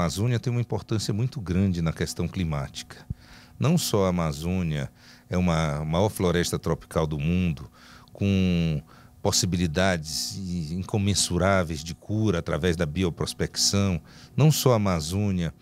Amazônia tem uma importância muito grande na questão climática. Não só a Amazônia é uma maior floresta tropical do mundo, com possibilidades incomensuráveis de cura através da bioprospecção. Não só a Amazônia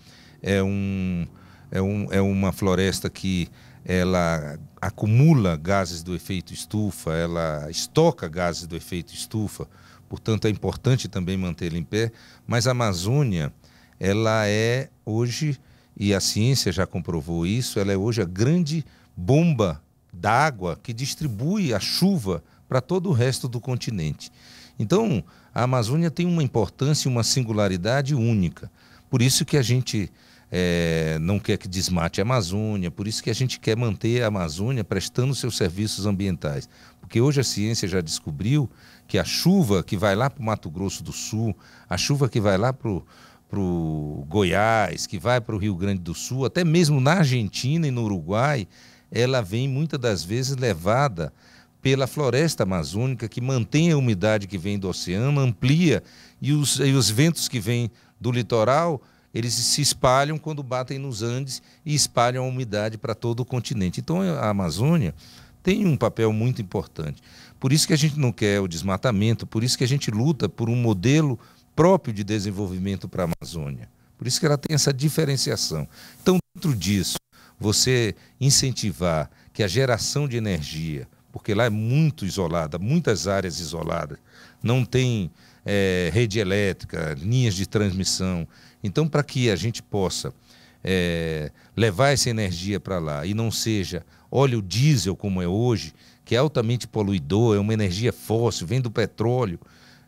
é, um, é, um, é uma floresta que ela acumula gases do efeito estufa, ela estoca gases do efeito estufa, portanto é importante também mantê-la em pé, mas a Amazônia ela é hoje, e a ciência já comprovou isso, ela é hoje a grande bomba d'água que distribui a chuva para todo o resto do continente. Então, a Amazônia tem uma importância e uma singularidade única. Por isso que a gente é, não quer que desmate a Amazônia, por isso que a gente quer manter a Amazônia prestando seus serviços ambientais. Porque hoje a ciência já descobriu que a chuva que vai lá para o Mato Grosso do Sul, a chuva que vai lá para o para o Goiás, que vai para o Rio Grande do Sul, até mesmo na Argentina e no Uruguai, ela vem muitas das vezes levada pela floresta amazônica que mantém a umidade que vem do oceano, amplia e os, e os ventos que vêm do litoral eles se espalham quando batem nos Andes e espalham a umidade para todo o continente. Então a Amazônia tem um papel muito importante. Por isso que a gente não quer o desmatamento, por isso que a gente luta por um modelo próprio de desenvolvimento para a Amazônia. Por isso que ela tem essa diferenciação. Então, dentro disso, você incentivar que a geração de energia, porque lá é muito isolada, muitas áreas isoladas, não tem é, rede elétrica, linhas de transmissão. Então, para que a gente possa é, levar essa energia para lá e não seja óleo diesel como é hoje, que é altamente poluidor, é uma energia fóssil, vem do petróleo,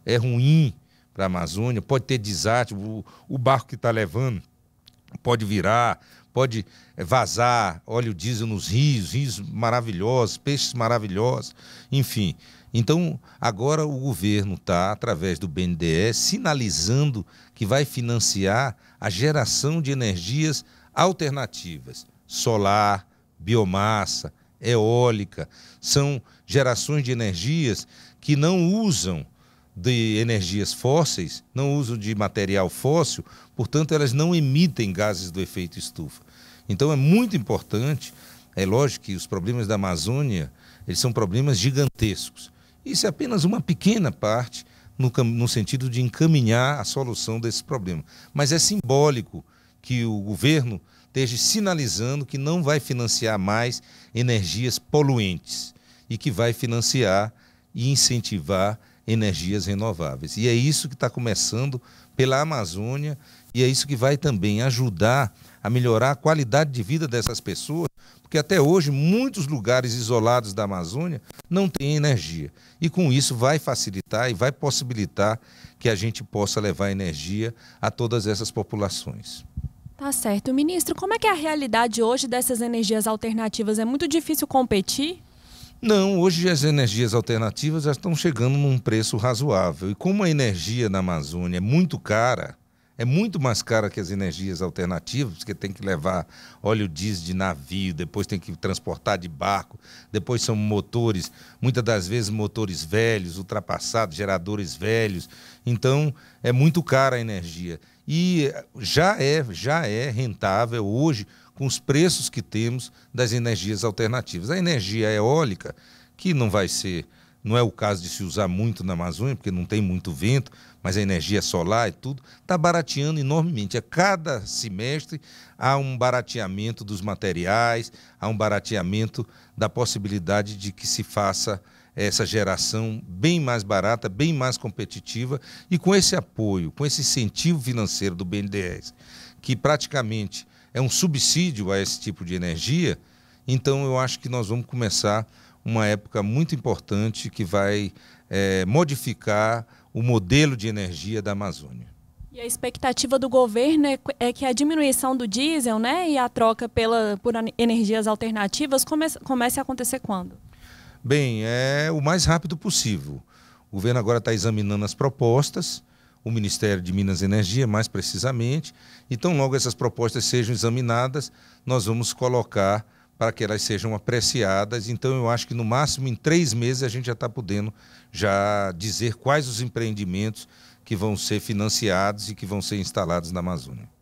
é ruim Amazônia, pode ter desastre, o, o barco que está levando pode virar, pode eh, vazar óleo diesel nos rios, rios maravilhosos, peixes maravilhosos, enfim. Então, agora o governo está, através do BNDES, sinalizando que vai financiar a geração de energias alternativas, solar, biomassa, eólica, são gerações de energias que não usam de energias fósseis, não uso de material fóssil, portanto, elas não emitem gases do efeito estufa. Então, é muito importante. É lógico que os problemas da Amazônia eles são problemas gigantescos. Isso é apenas uma pequena parte no, no sentido de encaminhar a solução desse problema. Mas é simbólico que o governo esteja sinalizando que não vai financiar mais energias poluentes e que vai financiar e incentivar energias renováveis. E é isso que está começando pela Amazônia e é isso que vai também ajudar a melhorar a qualidade de vida dessas pessoas, porque até hoje muitos lugares isolados da Amazônia não têm energia. E com isso vai facilitar e vai possibilitar que a gente possa levar energia a todas essas populações. Tá certo. Ministro, como é que é a realidade hoje dessas energias alternativas? É muito difícil competir? Não, hoje as energias alternativas já estão chegando num preço razoável. E como a energia na Amazônia é muito cara, é muito mais cara que as energias alternativas, porque tem que levar óleo diesel de navio, depois tem que transportar de barco, depois são motores, muitas das vezes motores velhos, ultrapassados, geradores velhos. Então, é muito cara a energia. E já é, já é rentável hoje com os preços que temos das energias alternativas. A energia eólica, que não vai ser, não é o caso de se usar muito na Amazônia, porque não tem muito vento, mas a energia é solar e tudo, está barateando enormemente. A cada semestre há um barateamento dos materiais, há um barateamento da possibilidade de que se faça essa geração bem mais barata, bem mais competitiva e com esse apoio, com esse incentivo financeiro do BNDES, que praticamente é um subsídio a esse tipo de energia, então eu acho que nós vamos começar uma época muito importante que vai é, modificar o modelo de energia da Amazônia. E a expectativa do governo é que é a diminuição do diesel né, e a troca pela, por energias alternativas comece, comece a acontecer quando? Bem, é o mais rápido possível. O governo agora está examinando as propostas o Ministério de Minas e Energia, mais precisamente. Então, logo essas propostas sejam examinadas, nós vamos colocar para que elas sejam apreciadas. Então, eu acho que no máximo em três meses a gente já está podendo já dizer quais os empreendimentos que vão ser financiados e que vão ser instalados na Amazônia.